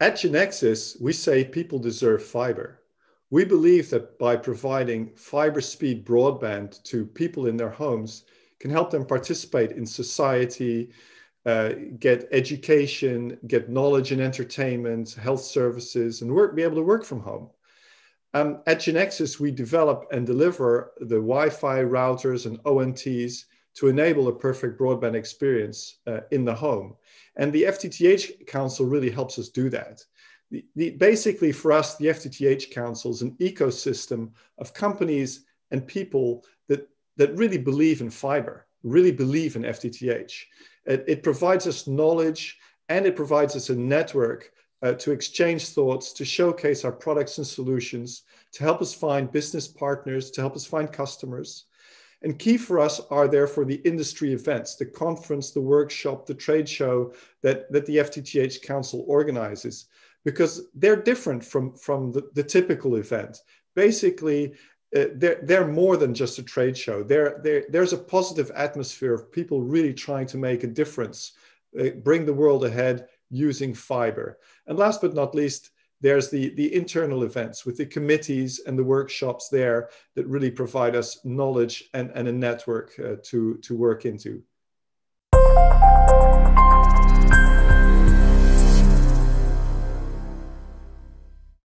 At Genexus, we say people deserve fiber. We believe that by providing fiber speed broadband to people in their homes can help them participate in society, uh, get education, get knowledge and entertainment, health services, and work, be able to work from home. Um, at Genexus, we develop and deliver the Wi Fi routers and ONTs to enable a perfect broadband experience uh, in the home. And the FTTH Council really helps us do that. The, the, basically, for us, the FTTH Council is an ecosystem of companies and people that, that really believe in fiber, really believe in FTTH. It, it provides us knowledge and it provides us a network uh, to exchange thoughts, to showcase our products and solutions, to help us find business partners, to help us find customers. And key for us are therefore the industry events, the conference, the workshop, the trade show that, that the FTTH Council organizes, because they're different from, from the, the typical event. Basically, uh, they're, they're more than just a trade show. They're, they're, there's a positive atmosphere of people really trying to make a difference, uh, bring the world ahead using fiber. And last but not least, there's the, the internal events with the committees and the workshops there that really provide us knowledge and, and a network uh, to, to work into.